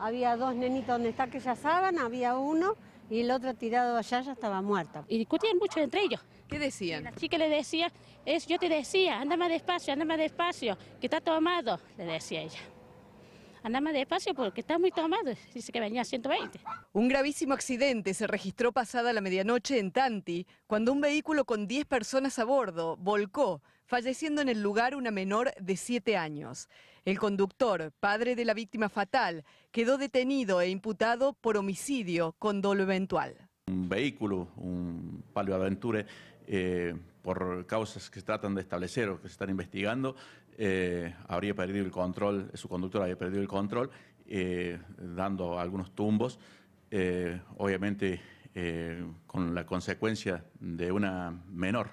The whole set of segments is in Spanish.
Había dos nenitos donde está ya sábana, había uno y el otro tirado allá ya estaba muerto. Y discutían mucho entre ellos. ¿Qué decían? La chica le decía, es, yo te decía, anda más despacio, anda más despacio, que está tomado, le decía ella. Anda más despacio porque está muy tomado. Dice que venía a 120. Un gravísimo accidente se registró pasada la medianoche en Tanti, cuando un vehículo con 10 personas a bordo volcó, falleciendo en el lugar una menor de 7 años. El conductor, padre de la víctima fatal, quedó detenido e imputado por homicidio con dolo eventual. Un vehículo, un Palio de eh por causas que se tratan de establecer o que se están investigando, eh, habría perdido el control, su conductor había perdido el control, eh, dando algunos tumbos, eh, obviamente con la consecuencia de una menor,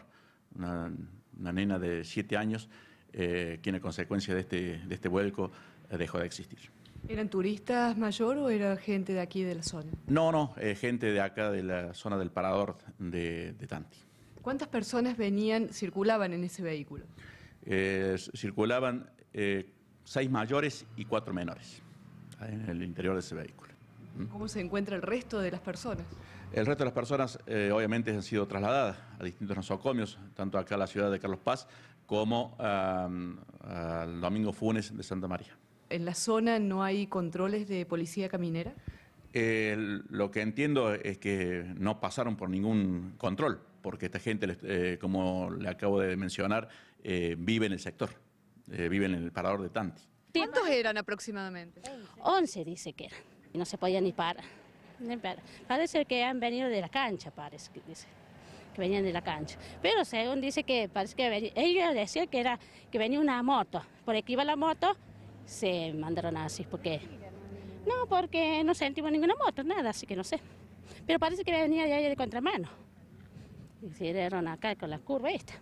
una, nena de siete años, quien a consecuencia de este, de este vuelco dejó de existir. ¿Eran turistas mayor o era gente de aquí de la zona? No, no, gente de acá de la zona del parador de Tanti. ¿Cuántas personas venían, circulaban en ese vehículo? Eh, circulaban eh, seis mayores y cuatro menores en el interior de ese vehículo. ¿Mm? ¿Cómo se encuentra el resto de las personas? El resto de las personas eh, obviamente han sido trasladadas a distintos nosocomios, tanto acá a la ciudad de Carlos Paz como al Domingo Funes de Santa María. ¿En la zona no hay controles de policía caminera? Eh, lo que entiendo es que no pasaron por ningún control, porque esta gente, eh, como le acabo de mencionar, eh, vive en el sector, vive en el parador de Tanti. ¿Cuántos eran aproximadamente? 11 dice que eran, y no se podían ni parar. Parece que han venido de la cancha, parece que dice que venían de la cancha. Pero según dice que parece que venía, ellos decían que era que venía una moto, por aquí iba la moto, se mandaron así porque no, porque no sentimos ninguna moto, nada, así que no sé. Pero parece que venía de ahí de contramano. Hicieron acá con la curva esta.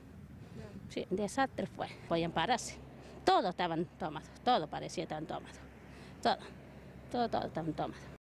Sí, desastre fue, podían pararse. Todos estaban tomados, todo parecía tan tomado. Todo, todo, todo estaban tomados.